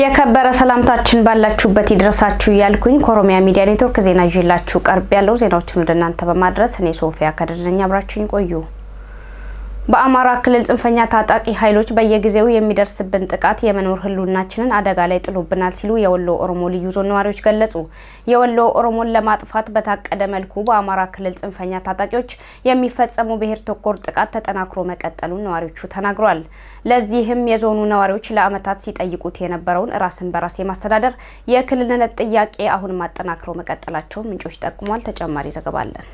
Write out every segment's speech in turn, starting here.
የከበረ ሰላምታችን ባላችሁበት ይድረሳችሁ እያልኩኝ ከኦሮሚያ ሚዲያ ኔትወርክ ዜና ይዤላችሁ ቀርብ ያለው ዜናዎችን ወደ እናንተ በማድረስ እኔ ሶፊያ ከደረነኝ አብራችሁኝ ቆዩ። በአማራ ክልል ጽንፈኛ ታጣቂ ኃይሎች በየጊዜው የሚደርስብን ጥቃት የመኖር ህልውናችንን አደጋ ላይ ጥሎብናል ሲሉ የወሎ ኦሮሞ ልዩ ዞን ነዋሪዎች ገለጹ። የወሎ ኦሮሞን ለማጥፋት በታቀደ መልኩ በአማራ ክልል ጽንፈኛ ታጣቂዎች የሚፈጸሙ ብሔር ተኮር ጥቃት ተጠናክሮ መቀጠሉን ነዋሪዎቹ ተናግሯል። ለዚህም የዞኑ ነዋሪዎች ለአመታት ሲጠይቁት የነበረውን ራስን በራስ የማስተዳደር የክልልነት ጥያቄ አሁን ማጠናክረው መቀጠላቸው ምንጮች ጠቁሟል። ተጨማሪ ዘገባ አለን።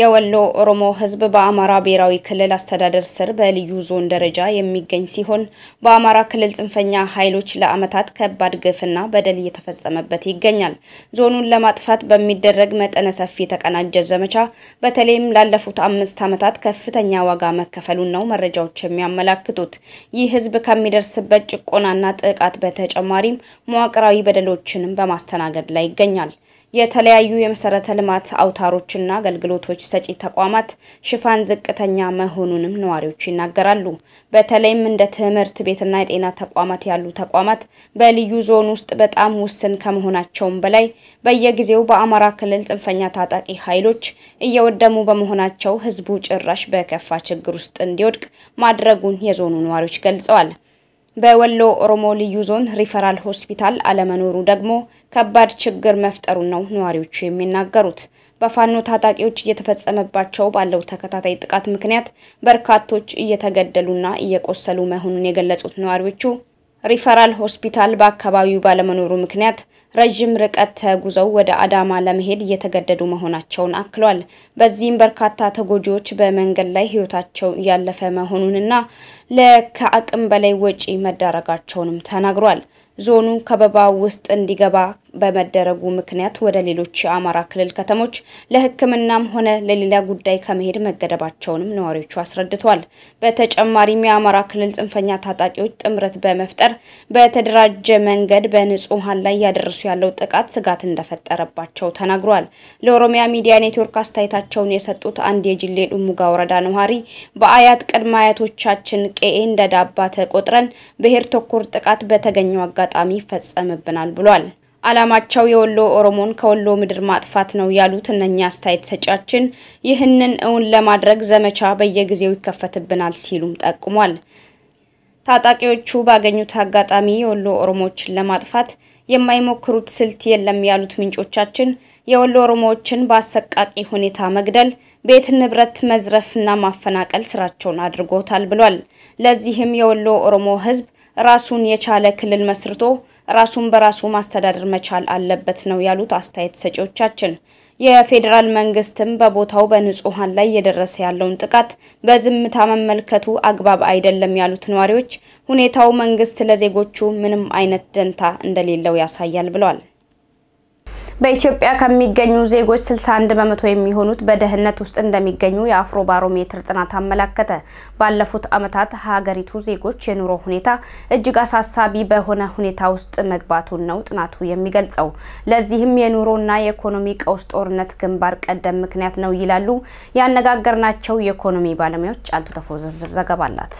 የወሎ ኦሮሞ ሕዝብ በአማራ ብሔራዊ ክልል አስተዳደር ስር በልዩ ዞን ደረጃ የሚገኝ ሲሆን በአማራ ክልል ጽንፈኛ ኃይሎች ለዓመታት ከባድ ግፍና በደል እየተፈጸመበት ይገኛል። ዞኑን ለማጥፋት በሚደረግ መጠነ ሰፊ የተቀናጀ ዘመቻ በተለይም ላለፉት አምስት ዓመታት ከፍተኛ ዋጋ መከፈሉን ነው መረጃዎች የሚያመላክቱት። ይህ ህዝብ ከሚደርስበት ጭቆናና ጥቃት በተጨማሪም መዋቅራዊ በደሎችንም በማስተናገድ ላይ ይገኛል። የተለያዩ የመሰረተ ልማት አውታሮችና አገልግሎቶች ሰጪ ተቋማት ሽፋን ዝቅተኛ መሆኑንም ነዋሪዎች ይናገራሉ። በተለይም እንደ ትምህርት ቤትና የጤና ተቋማት ያሉ ተቋማት በልዩ ዞን ውስጥ በጣም ውስን ከመሆናቸውም በላይ በየጊዜው በአማራ ክልል ጽንፈኛ ታጣቂ ኃይሎች እየወደሙ በመሆናቸው ሕዝቡ ጭራሽ በከፋ ችግር ውስጥ እንዲወድቅ ማድረጉን የዞኑ ነዋሪዎች ገልጸዋል። በወሎ ኦሮሞ ልዩ ዞን ሪፈራል ሆስፒታል አለመኖሩ ደግሞ ከባድ ችግር መፍጠሩን ነው ነዋሪዎቹ የሚናገሩት። በፋኖ ታጣቂዎች እየተፈጸመባቸው ባለው ተከታታይ ጥቃት ምክንያት በርካቶች እየተገደሉና እየቆሰሉ መሆኑን የገለጹት ነዋሪዎቹ ሪፈራል ሆስፒታል በአካባቢው ባለመኖሩ ምክንያት ረዥም ርቀት ተጉዘው ወደ አዳማ ለመሄድ እየተገደዱ መሆናቸውን አክሏል። በዚህም በርካታ ተጎጂዎች በመንገድ ላይ ህይወታቸው ያለፈ መሆኑንና ከአቅም በላይ ወጪ መዳረጋቸውንም ተናግሯል። ዞኑ ከበባ ውስጥ እንዲገባ በመደረጉ ምክንያት ወደ ሌሎች የአማራ ክልል ከተሞች ለሕክምናም ሆነ ለሌላ ጉዳይ ከመሄድ መገደባቸውንም ነዋሪዎቹ አስረድቷል። በተጨማሪም የአማራ ክልል ጽንፈኛ ታጣቂዎች ጥምረት በመፍጠር በተደራጀ መንገድ በንጹሐን ላይ ያደረሱ ያለው ጥቃት ስጋት እንደፈጠረባቸው ተናግሯል። ለኦሮሚያ ሚዲያ ኔትወርክ አስተያየታቸውን የሰጡት አንድ የጅሌ ድሙጋ ወረዳ ነዋሪ በአያት ቅድመ አያቶቻችን ቄኤ እንደ ዳባ ተቆጥረን ብሔር ተኮር ጥቃት በተገኘው አጋጣሚ ይፈጸምብናል ብሏል። አላማቸው የወሎ ኦሮሞን ከወሎ ምድር ማጥፋት ነው ያሉት እነኛ አስተያየት ሰጫችን ይህንን እውን ለማድረግ ዘመቻ በየጊዜው ይከፈትብናል ሲሉም ጠቁሟል። ታጣቂዎቹ ባገኙት አጋጣሚ የወሎ ኦሮሞዎችን ለማጥፋት የማይሞክሩት ስልት የለም ያሉት ምንጮቻችን የወሎ ኦሮሞዎችን በአሰቃቂ ሁኔታ መግደል፣ ቤት ንብረት መዝረፍና ማፈናቀል ስራቸውን አድርጎታል ብሏል። ለዚህም የወሎ ኦሮሞ ህዝብ ራሱን የቻለ ክልል መስርቶ ራሱን በራሱ ማስተዳደር መቻል አለበት ነው ያሉት አስተያየት ሰጪዎቻችን። የፌዴራል መንግስትም በቦታው በንጹሃን ላይ እየደረሰ ያለውን ጥቃት በዝምታ መመልከቱ አግባብ አይደለም ያሉት ነዋሪዎች ሁኔታው መንግስት ለዜጎቹ ምንም አይነት ደንታ እንደሌለው ያሳያል ብለዋል። በኢትዮጵያ ከሚገኙ ዜጎች 61 በመቶ የሚሆኑት በደህንነት ውስጥ እንደሚገኙ የአፍሮ ባሮሜትር ጥናት አመላከተ። ባለፉት ዓመታት ሀገሪቱ ዜጎች የኑሮ ሁኔታ እጅግ አሳሳቢ በሆነ ሁኔታ ውስጥ መግባቱን ነው ጥናቱ የሚገልጸው። ለዚህም የኑሮና የኢኮኖሚ ቀውስ ጦርነት ግንባር ቀደም ምክንያት ነው ይላሉ ያነጋገርናቸው የኢኮኖሚ ባለሙያዎች። አልቱ ተፎዘ ዘገባ አላት።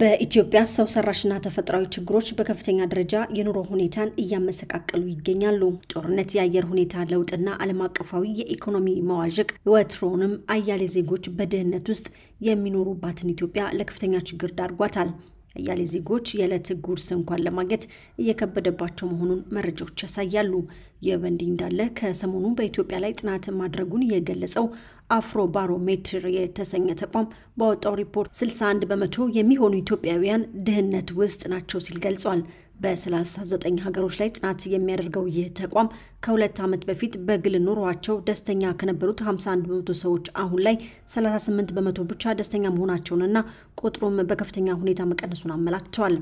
በኢትዮጵያ ሰው ሰራሽና ተፈጥሯዊ ችግሮች በከፍተኛ ደረጃ የኑሮ ሁኔታን እያመሰቃቀሉ ይገኛሉ። ጦርነት፣ የአየር ሁኔታ ለውጥና ዓለም አቀፋዊ የኢኮኖሚ መዋዠቅ ወትሮውንም አያሌ ዜጎች በድህነት ውስጥ የሚኖሩባትን ኢትዮጵያ ለከፍተኛ ችግር ዳርጓታል። አያሌ ዜጎች የዕለት ጉርስ እንኳን ለማግኘት እየከበደባቸው መሆኑን መረጃዎች ያሳያሉ። ይህ በእንዲህ እንዳለ ከሰሞኑ በኢትዮጵያ ላይ ጥናት ማድረጉን የገለጸው አፍሮ ባሮሜትር የተሰኘ ተቋም ባወጣው ሪፖርት 61 በመቶ የሚሆኑ ኢትዮጵያውያን ድህነት ውስጥ ናቸው ሲል ገልጿል። በ39 ሀገሮች ላይ ጥናት የሚያደርገው ይህ ተቋም ከሁለት ዓመት በፊት በግል ኑሯቸው ደስተኛ ከነበሩት 51 በመቶ ሰዎች አሁን ላይ 38 በመቶ ብቻ ደስተኛ መሆናቸውንና ቁጥሩም በከፍተኛ ሁኔታ መቀነሱን አመላክተዋል።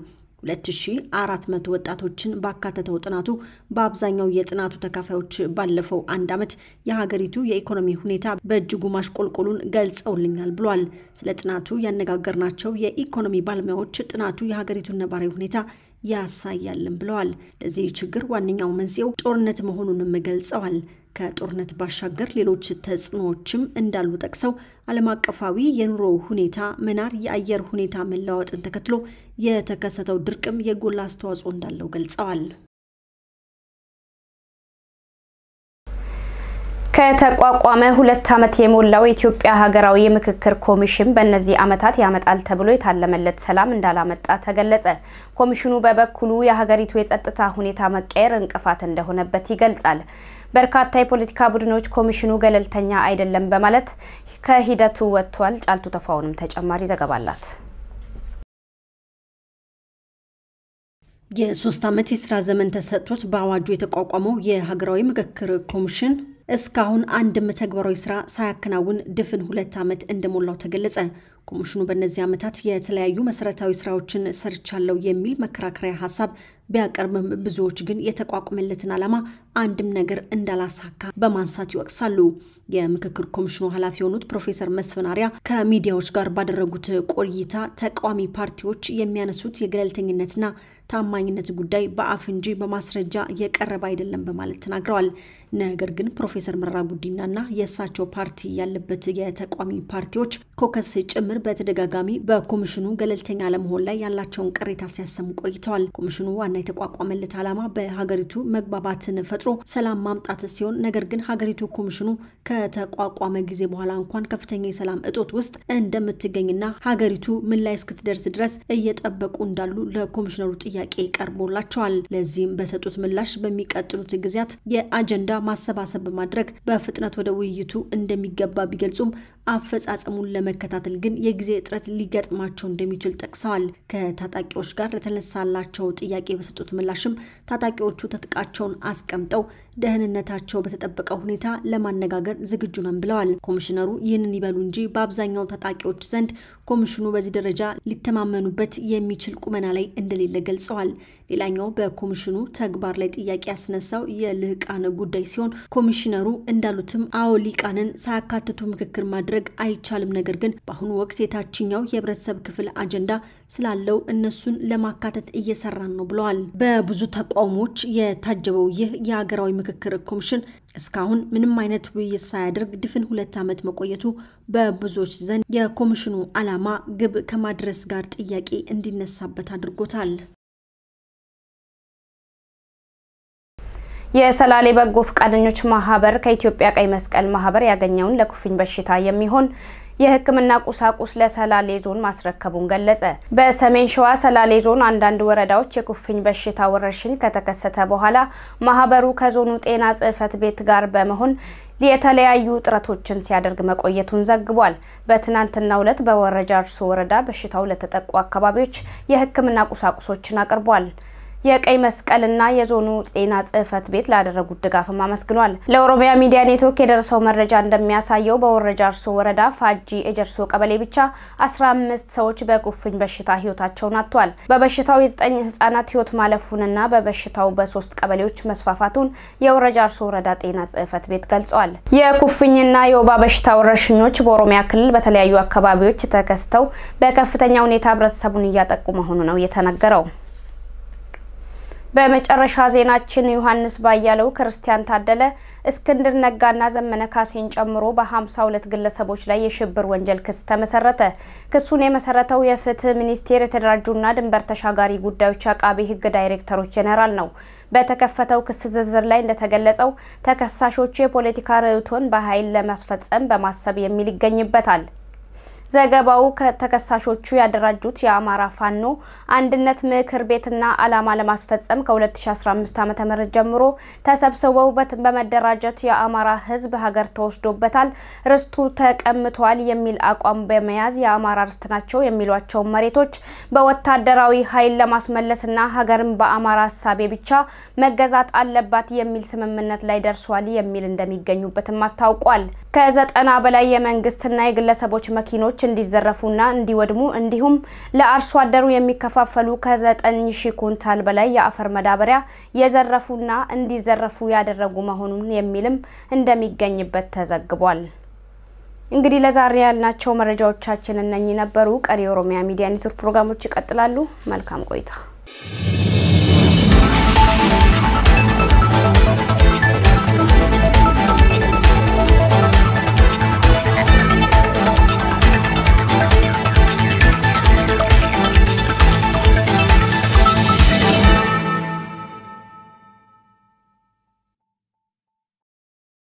2400 ወጣቶችን ባካተተው ጥናቱ በአብዛኛው የጥናቱ ተካፋዮች ባለፈው አንድ ዓመት የሀገሪቱ የኢኮኖሚ ሁኔታ በእጅጉ ማሽቆልቆሉን ገልጸውልኛል ብሏል። ስለ ጥናቱ ያነጋገርናቸው የኢኮኖሚ ባለሙያዎች ጥናቱ የሀገሪቱን ነባራዊ ሁኔታ ያሳያልን ብለዋል። ለዚህ ችግር ዋነኛው መንስኤው ጦርነት መሆኑንም ገልጸዋል። ከጦርነት ባሻገር ሌሎች ተጽዕኖዎችም እንዳሉ ጠቅሰው ዓለም አቀፋዊ የኑሮ ሁኔታ መናር፣ የአየር ሁኔታ መለዋወጥን ተከትሎ የተከሰተው ድርቅም የጎላ አስተዋጽኦ እንዳለው ገልጸዋል። ከተቋቋመ ሁለት ዓመት የሞላው የኢትዮጵያ ሀገራዊ የምክክር ኮሚሽን በእነዚህ ዓመታት ያመጣል ተብሎ የታለመለት ሰላም እንዳላመጣ ተገለጸ። ኮሚሽኑ በበኩሉ የሀገሪቱ የጸጥታ ሁኔታ መቀየር እንቅፋት እንደሆነበት ይገልጻል። በርካታ የፖለቲካ ቡድኖች ኮሚሽኑ ገለልተኛ አይደለም በማለት ከሂደቱ ወጥቷል። ጫልቱ ተፋውንም ተጨማሪ ዘገባ አላት። የሶስት ዓመት የስራ ዘመን ተሰጥቶት በአዋጁ የተቋቋመው የሀገራዊ ምክክር ኮሚሽን እስካሁን አንድም ተግባራዊ ስራ ሳያከናውን ድፍን ሁለት ዓመት እንደሞላው ተገለጸ። ኮሚሽኑ በእነዚህ ዓመታት የተለያዩ መሰረታዊ ስራዎችን ሰርቻለው የሚል መከራከሪያ ሀሳብ ቢያቀርብም ብዙዎች ግን የተቋቋመለትን ዓላማ አንድም ነገር እንዳላሳካ በማንሳት ይወቅሳሉ። የምክክር ኮሚሽኑ ኃላፊ የሆኑት ፕሮፌሰር መስፍን ከሚዲያዎች ጋር ባደረጉት ቆይታ ተቃዋሚ ፓርቲዎች የሚያነሱት የገለልተኝነትና ታማኝነት ጉዳይ በአፍ እንጂ በማስረጃ የቀረበ አይደለም በማለት ተናግረዋል። ነገር ግን ፕሮፌሰር መረራ ጉዲናና የእሳቸው ፓርቲ ያለበት የተቃዋሚ ፓርቲዎች ኮከስ ጭምር በተደጋጋሚ በኮሚሽኑ ገለልተኛ አለመሆን ላይ ያላቸውን ቅሬታ ሲያሰሙ ቆይተዋል። ኮሚሽኑ ዋና የተቋቋመለት ዓላማ በሀገሪቱ መግባባትን ፈጥሮ ሰላም ማምጣት ሲሆን ነገር ግን ሀገሪቱ ኮሚሽኑ ከተቋቋመ ጊዜ በኋላ እንኳን ከፍተኛ የሰላም እጦት ውስጥ እንደምትገኝና ሀገሪቱ ምን ላይ እስክትደርስ ድረስ እየጠበቁ እንዳሉ ለኮሚሽነሩ ጥያቄ ቀርቦላቸዋል። ለዚህም በሰጡት ምላሽ በሚቀጥሉት ጊዜያት የአጀንዳ ማሰባሰብ በማድረግ በፍጥነት ወደ ውይይቱ እንደሚገባ ቢገልጹም አፈጻጸሙን ለመከታተል ግን የጊዜ እጥረት ሊገጥማቸው እንደሚችል ጠቅሰዋል። ከታጣቂዎች ጋር ለተነሳላቸው ጥያቄ በሰጡት ምላሽም ታጣቂዎቹ ትጥቃቸውን አስቀምጠው ደህንነታቸው በተጠበቀ ሁኔታ ለማነጋገር ዝግጁ ነን ብለዋል። ኮሚሽነሩ ይህንን ይበሉ እንጂ በአብዛኛው ታጣቂዎች ዘንድ ኮሚሽኑ በዚህ ደረጃ ሊተማመኑበት የሚችል ቁመና ላይ እንደሌለ ገልጸዋል። ሌላኛው በኮሚሽኑ ተግባር ላይ ጥያቄ ያስነሳው የልህቃን ጉዳይ ሲሆን ኮሚሽነሩ እንዳሉትም አዎ ሊቃንን ሳያካትቱ ምክክር ማድረግ አይቻልም። ነገር ግን በአሁኑ ወቅት የታችኛው የህብረተሰብ ክፍል አጀንዳ ስላለው እነሱን ለማካተት እየሰራን ነው ብለዋል። በብዙ ተቃውሞዎች የታጀበው ይህ የሀገራዊ ምክክር ኮሚሽን እስካሁን ምንም አይነት ውይይት ሳያደርግ ድፍን ሁለት ዓመት መቆየቱ በብዙዎች ዘንድ የኮሚሽኑ ዓላማ ግብ ከማድረስ ጋር ጥያቄ እንዲነሳበት አድርጎታል። የሰላሌ በጎ ፈቃደኞች ማህበር ከኢትዮጵያ ቀይ መስቀል ማህበር ያገኘውን ለኩፍኝ በሽታ የሚሆን የህክምና ቁሳቁስ ለሰላሌ ዞን ማስረከቡን ገለጸ። በሰሜን ሸዋ ሰላሌ ዞን አንዳንድ ወረዳዎች የኩፍኝ በሽታ ወረርሽኝ ከተከሰተ በኋላ ማህበሩ ከዞኑ ጤና ጽህፈት ቤት ጋር በመሆን የተለያዩ ጥረቶችን ሲያደርግ መቆየቱን ዘግቧል። በትናንትናው ዕለት በወረጃ እርሶ ወረዳ በሽታው ለተጠቁ አካባቢዎች የህክምና ቁሳቁሶችን አቅርቧል። የቀይ መስቀልና የዞኑ ጤና ጽህፈት ቤት ላደረጉት ድጋፍም አመስግኗል። ለኦሮሚያ ሚዲያ ኔትወርክ የደረሰው መረጃ እንደሚያሳየው በወረጃ አርሶ ወረዳ ፋጂ ኤጀርሶ ቀበሌ ብቻ 15 ሰዎች በኩፍኝ በሽታ ህይወታቸውን አጥተዋል። በበሽታው የዘጠኝ ህጻናት ህይወት ማለፉንና በበሽታው በሶስት ቀበሌዎች መስፋፋቱን የወረጃ አርሶ ወረዳ ጤና ጽህፈት ቤት ገልጿል። የኩፍኝና የወባ በሽታ ወረርሽኞች በኦሮሚያ ክልል በተለያዩ አካባቢዎች ተከስተው በከፍተኛ ሁኔታ ህብረተሰቡን እያጠቁ መሆኑ ነው የተነገረው። በመጨረሻ ዜናችን ዮሐንስ ባያለው፣ ክርስቲያን ታደለ፣ እስክንድር ነጋና ዘመነ ካሴን ጨምሮ በ52 ግለሰቦች ላይ የሽብር ወንጀል ክስ ተመሰረተ። ክሱን የመሰረተው የፍትህ ሚኒስቴር የተደራጁና ድንበር ተሻጋሪ ጉዳዮች አቃቢ ህግ ዳይሬክተሮች ጄኔራል ነው። በተከፈተው ክስ ዝርዝር ላይ እንደተገለጸው ተከሳሾቹ የፖለቲካ ርዕዮትን በኃይል ለማስፈጸም በማሰብ የሚል ይገኝበታል። ዘገባው ከተከሳሾቹ ያደራጁት የአማራ ፋኖ አንድነት ምክር ቤትና ዓላማ ለማስፈጸም ከ2015 ዓ ም ጀምሮ ተሰብስበው በመደራጀት የአማራ ህዝብ ሀገር ተወስዶበታል፣ ርስቱ ተቀምቷል የሚል አቋም በመያዝ የአማራ ርስት ናቸው የሚሏቸውን መሬቶች በወታደራዊ ኃይል ለማስመለስና ሀገርን በአማራ እሳቤ ብቻ መገዛት አለባት የሚል ስምምነት ላይ ደርሷል የሚል እንደሚገኙበትም አስታውቋል። ከዘጠና በላይ የመንግስትና የግለሰቦች መኪኖች እንዲዘረፉና እንዲወድሙ እንዲሁም ለአርሶ አደሩ የሚከፋፈሉ ከዘጠኝ ሺህ ኩንታል በላይ የአፈር መዳበሪያ የዘረፉና እንዲዘረፉ ያደረጉ መሆኑን የሚልም እንደሚገኝበት ተዘግቧል። እንግዲህ ለዛሬ ያልናቸው መረጃዎቻችን እነኚህ ነበሩ። ቀሪ የኦሮሚያ ሚዲያ ኔትወርክ ፕሮግራሞች ይቀጥላሉ። መልካም ቆይታ